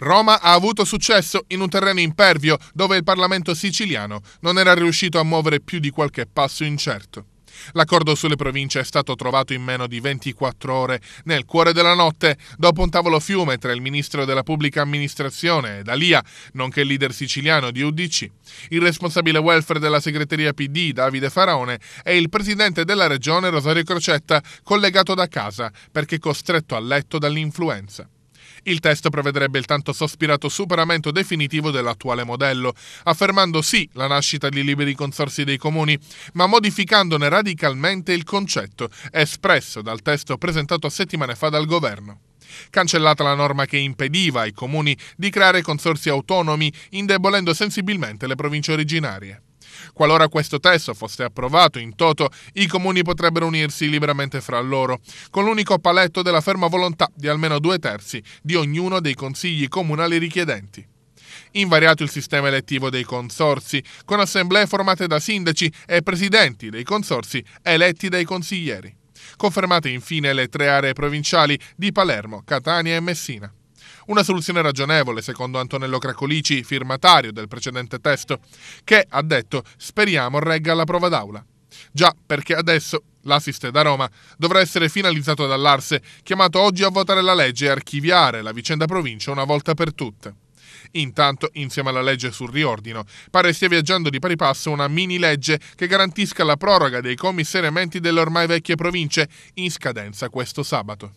Roma ha avuto successo in un terreno impervio dove il Parlamento siciliano non era riuscito a muovere più di qualche passo incerto. L'accordo sulle province è stato trovato in meno di 24 ore, nel cuore della notte, dopo un tavolo fiume tra il ministro della pubblica amministrazione ed Alia, nonché il leader siciliano di UDC, il responsabile welfare della segreteria PD Davide Faraone e il presidente della regione Rosario Crocetta, collegato da casa perché costretto a letto dall'influenza. Il testo prevederebbe il tanto sospirato superamento definitivo dell'attuale modello, affermando sì la nascita di liberi consorsi dei comuni, ma modificandone radicalmente il concetto espresso dal testo presentato settimane fa dal governo cancellata la norma che impediva ai comuni di creare consorsi autonomi, indebolendo sensibilmente le province originarie. Qualora questo testo fosse approvato in toto, i comuni potrebbero unirsi liberamente fra loro, con l'unico paletto della ferma volontà di almeno due terzi di ognuno dei consigli comunali richiedenti invariato il sistema elettivo dei consorsi, con assemblee formate da sindaci e presidenti dei consorsi eletti dai consiglieri. Confermate infine le tre aree provinciali di Palermo, Catania e Messina. Una soluzione ragionevole, secondo Antonello Cracolici, firmatario del precedente testo, che, ha detto, speriamo regga la prova d'aula. Già, perché adesso l'assist da Roma dovrà essere finalizzato dall'Arse, chiamato oggi a votare la legge e archiviare la vicenda provincia una volta per tutte. Intanto, insieme alla legge sul riordino, pare stia viaggiando di pari passo una mini legge che garantisca la proroga dei commissariamenti delle ormai vecchie province in scadenza questo sabato.